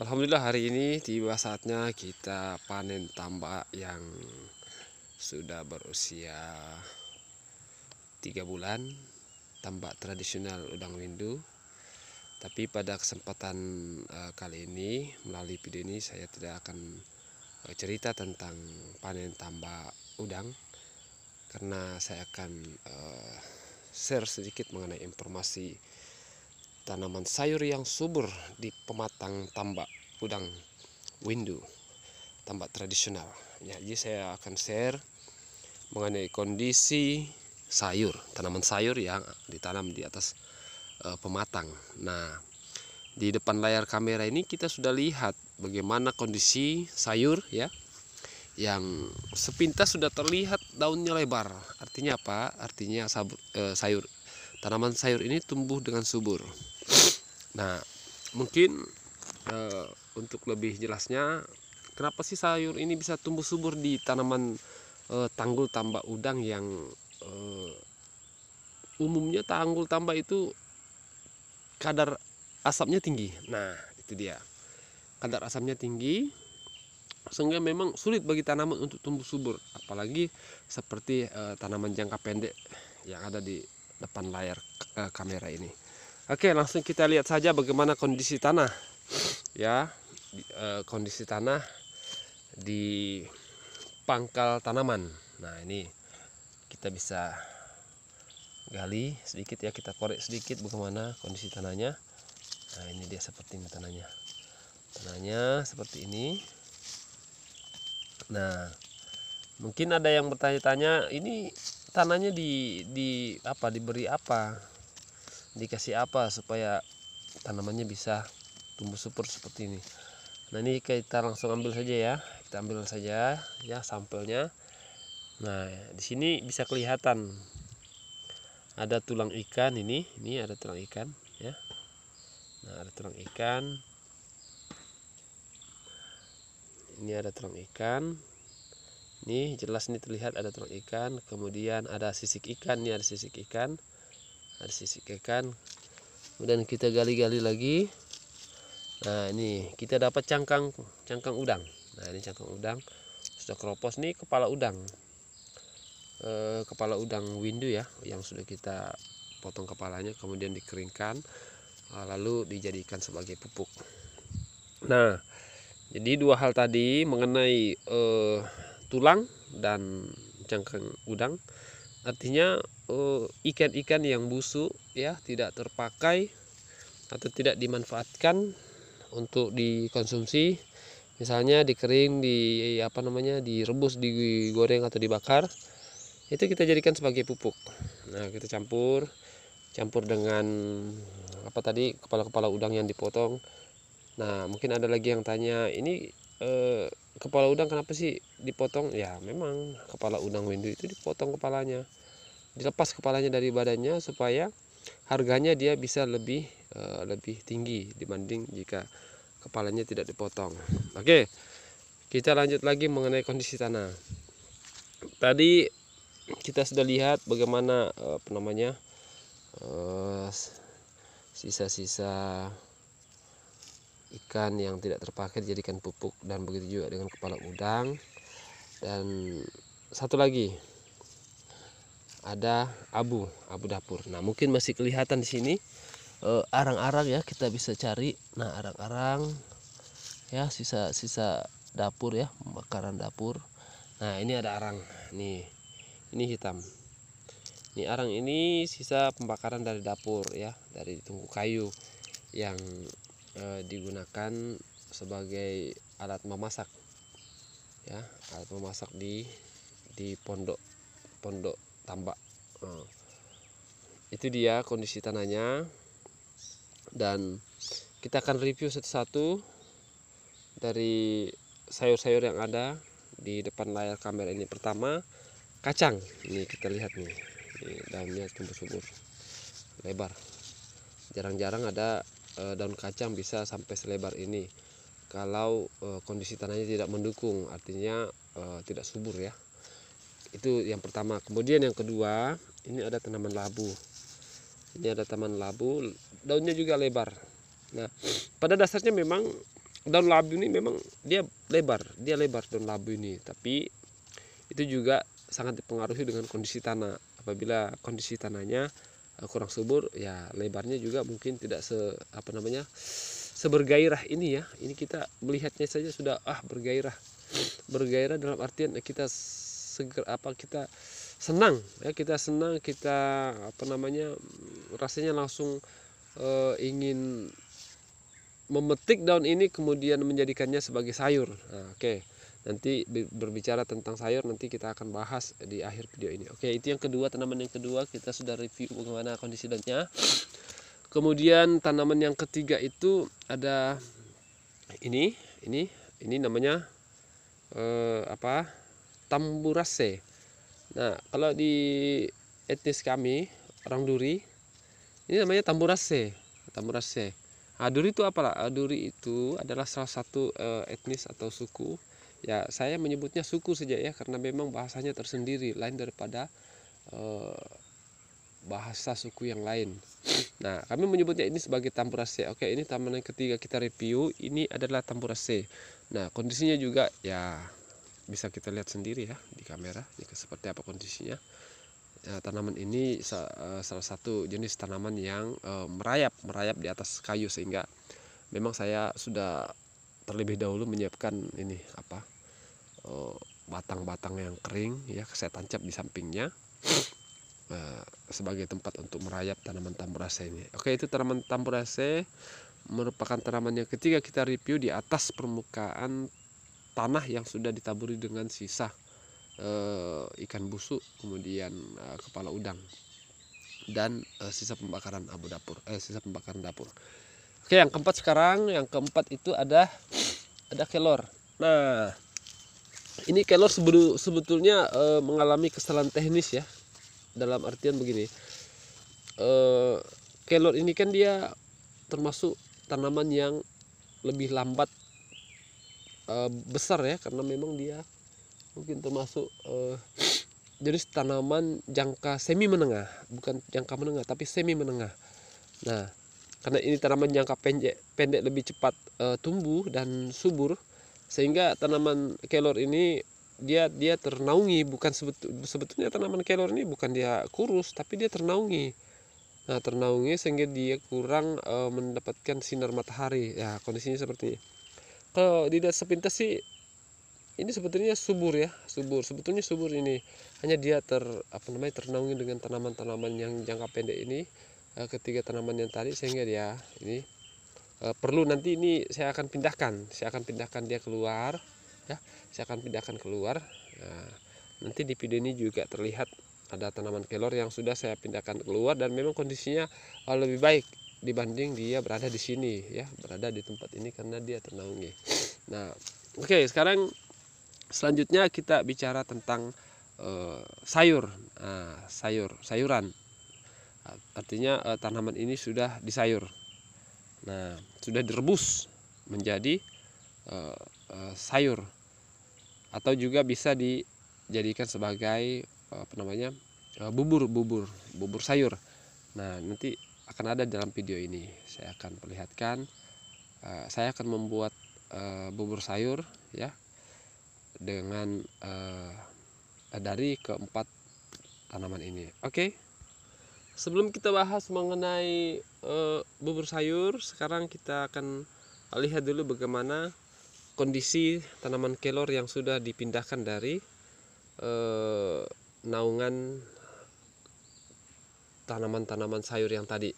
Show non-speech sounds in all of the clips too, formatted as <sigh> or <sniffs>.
Alhamdulillah hari ini tiba saatnya kita panen tambak yang sudah berusia tiga bulan tambak tradisional udang windu tapi pada kesempatan uh, kali ini melalui video ini saya tidak akan uh, cerita tentang panen tambak udang karena saya akan uh, share sedikit mengenai informasi tanaman sayur yang subur di pematang tambak udang windu tambak tradisional ya, jadi saya akan share mengenai kondisi sayur tanaman sayur yang ditanam di atas e, pematang nah di depan layar kamera ini kita sudah lihat bagaimana kondisi sayur ya yang sepintas sudah terlihat daunnya lebar artinya apa artinya sabur, e, sayur tanaman sayur ini tumbuh dengan subur Nah, mungkin e, untuk lebih jelasnya, kenapa sih sayur ini bisa tumbuh subur di tanaman e, tanggul tambak udang yang e, umumnya tanggul tambak itu kadar asapnya tinggi. Nah, itu dia. Kadar asapnya tinggi sehingga memang sulit bagi tanaman untuk tumbuh subur, apalagi seperti e, tanaman jangka pendek yang ada di depan layar e, kamera ini. Oke, langsung kita lihat saja bagaimana kondisi tanah. Ya, di, e, kondisi tanah di pangkal tanaman. Nah, ini kita bisa gali sedikit ya, kita korek sedikit bagaimana kondisi tanahnya. Nah, ini dia seperti ini tanahnya. Tanahnya seperti ini. Nah, mungkin ada yang bertanya-tanya, ini tanahnya di di apa diberi apa? dikasih apa supaya tanamannya bisa tumbuh subur seperti ini nah ini kita langsung ambil saja ya kita ambil saja ya sampelnya nah di sini bisa kelihatan ada tulang ikan ini ini ada tulang ikan ya nah ada tulang ikan ini ada tulang ikan ini jelas ini terlihat ada tulang ikan kemudian ada sisik ikan ini ada sisik ikan dari sisi ke kemudian kita gali-gali lagi nah ini kita dapat cangkang cangkang udang nah ini cangkang udang sudah keropos nih kepala udang e, kepala udang windu ya yang sudah kita potong kepalanya kemudian dikeringkan ah, lalu dijadikan sebagai pupuk nah jadi dua hal tadi mengenai e, tulang dan cangkang udang artinya eh, ikan-ikan yang busuk ya tidak terpakai atau tidak dimanfaatkan untuk dikonsumsi misalnya dikering di apa namanya direbus digoreng atau dibakar itu kita jadikan sebagai pupuk nah kita campur campur dengan apa tadi kepala-kepala udang yang dipotong nah mungkin ada lagi yang tanya ini eh, kepala udang kenapa sih dipotong ya memang kepala udang windu itu dipotong kepalanya dilepas kepalanya dari badannya supaya harganya dia bisa lebih uh, lebih tinggi dibanding jika kepalanya tidak dipotong oke kita lanjut lagi mengenai kondisi tanah tadi kita sudah lihat bagaimana uh, apa namanya eh, sisa-sisa uh, sisa -sisa ikan yang tidak terpakai dijadikan pupuk dan begitu juga dengan kepala udang dan satu lagi ada abu abu dapur nah mungkin masih kelihatan di sini eh, arang-arang uh, ya kita bisa cari nah arang-arang ya sisa sisa dapur ya bakaran dapur nah ini ada arang nih ini hitam ini arang ini sisa pembakaran dari dapur ya dari tungku kayu yang e, digunakan sebagai alat memasak ya alat memasak di di pondok pondok tambak e, itu dia kondisi tanahnya dan kita akan review satu-satu dari sayur-sayur yang ada di depan layar kamera ini pertama kacang ini kita lihat nih ini daunnya tumbuh subur lebar jarang-jarang ada Eh, daun kacang bisa sampai selebar ini kalau e, kondisi tanahnya tidak mendukung artinya e, tidak subur ya itu yang pertama kemudian yang kedua ini ada tanaman labu ini ada tanaman labu daunnya juga lebar nah pada dasarnya memang daun labu ini memang dia lebar dia lebar daun labu ini tapi itu juga sangat dipengaruhi dengan kondisi tanah apabila kondisi tanahnya Eh, kurang subur ya lebarnya juga mungkin tidak se apa namanya sebergairah ini ya ini kita melihatnya saja sudah ah bergairah bergairah dalam artian kita seger apa kita senang ya kita senang kita apa namanya rasanya langsung uh, ingin memetik daun ini kemudian menjadikannya sebagai sayur nah, oke okay nanti berbicara tentang sayur nanti kita akan bahas di akhir video ini oke itu yang kedua tanaman yang kedua kita sudah review bagaimana kondisi daunnya kemudian tanaman yang ketiga itu ada ini ini ini namanya eh, apa tamburase nah kalau di etnis kami orang duri ini namanya tamburase tamburase Aduri nah, itu apa lah? Aduri itu adalah salah satu eh, etnis atau suku ya saya menyebutnya suku saja ya karena memang bahasanya tersendiri lain daripada eh, bahasa suku yang lain. Nah, kami menyebutnya ini sebagai c. Oke, ini taman yang ketiga kita review. Ini adalah c. Nah, kondisinya juga ya bisa kita lihat sendiri ya di kamera jika seperti apa kondisinya. Ya, tanaman ini eh, salah satu jenis tanaman yang eh, merayap merayap di atas kayu sehingga memang saya sudah terlebih dahulu menyiapkan ini apa eh, batang-batang yang kering ya saya tancap di sampingnya <sniffs> eh, sebagai tempat untuk merayap tanaman tamburase ini oke itu tanaman tamburase merupakan tanaman yang ketiga kita review di atas permukaan tanah yang sudah ditaburi dengan sisa eh, ikan busuk kemudian kepala udang dan sisa pembakaran abu dapur eh sisa pembakaran dapur Oke, yang keempat sekarang, yang keempat itu ada ada kelor. Nah, ini kelor sebetulnya e, mengalami kesalahan teknis ya. Dalam artian begini. E, kelor ini kan dia termasuk tanaman yang lebih lambat e, besar ya karena memang dia mungkin termasuk e, jenis tanaman jangka semi menengah, bukan jangka menengah tapi semi menengah. Nah, karena ini tanaman jangka pendek, pendek lebih cepat e, tumbuh dan subur sehingga tanaman kelor ini dia dia ternaungi bukan sebetul, sebetulnya tanaman kelor ini bukan dia kurus tapi dia ternaungi nah ternaungi sehingga dia kurang e, mendapatkan sinar matahari ya kondisinya seperti ini kalau tidak sepintas sih ini sebetulnya subur ya subur sebetulnya subur ini hanya dia ter apa namanya ternaungi dengan tanaman-tanaman yang jangka pendek ini Eh, ketiga tanaman yang tadi sehingga dia ini uh, perlu nanti ini saya akan pindahkan saya akan pindahkan dia keluar ya saya akan pindahkan keluar nah, nanti di video ini juga terlihat ada tanaman kelor yang sudah saya pindahkan keluar dan memang kondisinya uh, lebih baik dibanding dia berada di sini ya berada di tempat ini karena dia ternaungi nah oke okay, sekarang selanjutnya kita bicara tentang uh, sayur uh, sayur sayuran artinya uh, tanaman ini sudah disayur nah sudah direbus menjadi uh, uh, sayur atau juga bisa dijadikan sebagai apa namanya bubur bubur bubur sayur nah nanti akan ada dalam video ini saya akan perlihatkan saya akan membuat bubur sayur ya dengan dari keempat tanaman ini oke okay? sebelum kita bahas mengenai uh, bubur sayur, sekarang kita akan lihat dulu bagaimana kondisi tanaman kelor yang sudah dipindahkan dari uh, naungan tanaman-tanaman sayur yang tadi.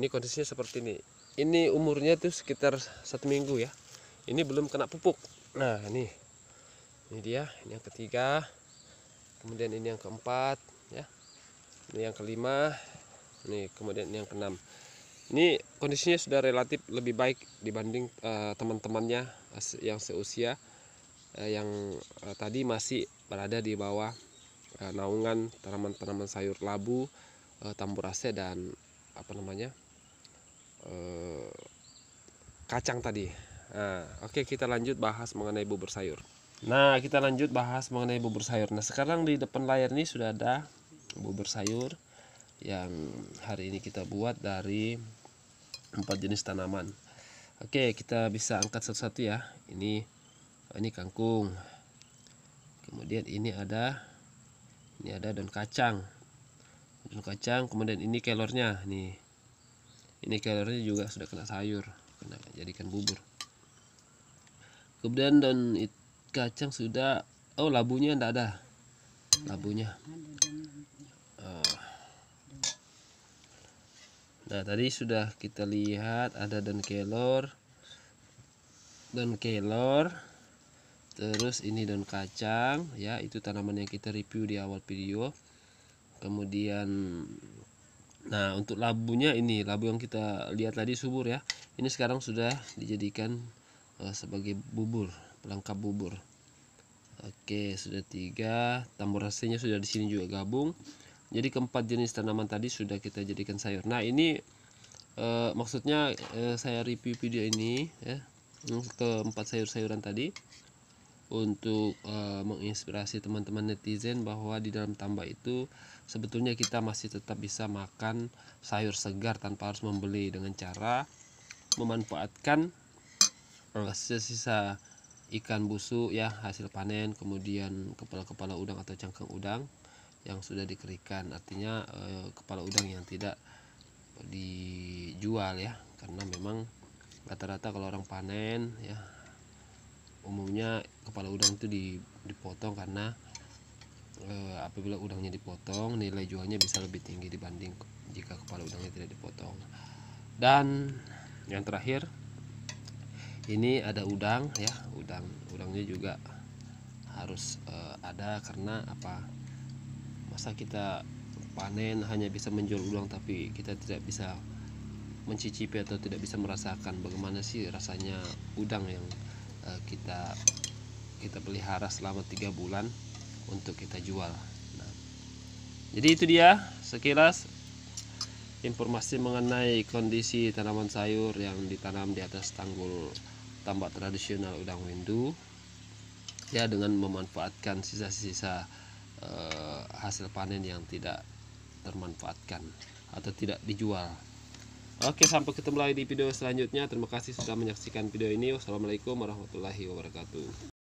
Ini kondisinya seperti ini. Ini umurnya itu sekitar satu minggu ya. Ini belum kena pupuk. Nah ini, ini dia. Ini yang ketiga. Kemudian ini yang keempat, ya. Ini yang kelima, nih kemudian yang keenam ini kondisinya sudah relatif lebih baik dibanding uh, teman-temannya yang seusia uh, yang uh, tadi masih berada di bawah uh, naungan tanaman-tanaman sayur labu uh, tamburase dan apa namanya uh, kacang tadi nah, oke okay, kita lanjut bahas mengenai bubur sayur nah kita lanjut bahas mengenai bubur sayur nah sekarang di depan layar ini sudah ada bubur sayur yang hari ini kita buat dari empat jenis tanaman oke kita bisa angkat satu-satu ya ini oh, ini kangkung kemudian ini ada ini ada daun kacang daun kacang kemudian ini kelornya nih ini kelornya juga sudah kena sayur kena jadikan bubur kemudian daun kacang sudah oh labunya tidak ada labunya Uh, Nah, tadi sudah kita lihat ada dan kelor. Dan kelor. Terus ini dan kacang ya, itu tanaman yang kita review di awal video. Kemudian nah, untuk labunya ini, labu yang kita lihat tadi subur ya. Ini sekarang sudah dijadikan eh, sebagai bubur, pelengkap bubur. Oke, sudah tiga. rasanya sudah di sini juga gabung jadi keempat jenis tanaman tadi sudah kita jadikan sayur nah ini e, maksudnya e, saya review video ini ya keempat sayur-sayuran tadi untuk e, menginspirasi teman-teman netizen bahwa di dalam tambak itu sebetulnya kita masih tetap bisa makan sayur segar tanpa harus membeli dengan cara memanfaatkan sisa ikan busuk ya hasil panen kemudian kepala-kepala udang atau cangkang udang yang sudah dikerikan artinya eh, kepala udang yang tidak dijual ya karena memang rata-rata kalau orang panen ya umumnya kepala udang itu dipotong karena eh, apabila udangnya dipotong nilai jualnya bisa lebih tinggi dibanding jika kepala udangnya tidak dipotong dan yang terakhir ini ada udang ya udang udangnya juga harus eh, ada karena apa masa kita panen hanya bisa menjual ulang tapi kita tidak bisa mencicipi atau tidak bisa merasakan bagaimana sih rasanya udang yang uh, kita kita pelihara selama tiga bulan untuk kita jual. Nah, jadi itu dia sekilas informasi mengenai kondisi tanaman sayur yang ditanam di atas tanggul tambak tradisional udang windu ya dengan memanfaatkan sisa-sisa eh, hasil panen yang tidak termanfaatkan atau tidak dijual Oke sampai ketemu lagi di video selanjutnya Terima kasih sudah menyaksikan video ini Wassalamualaikum warahmatullahi wabarakatuh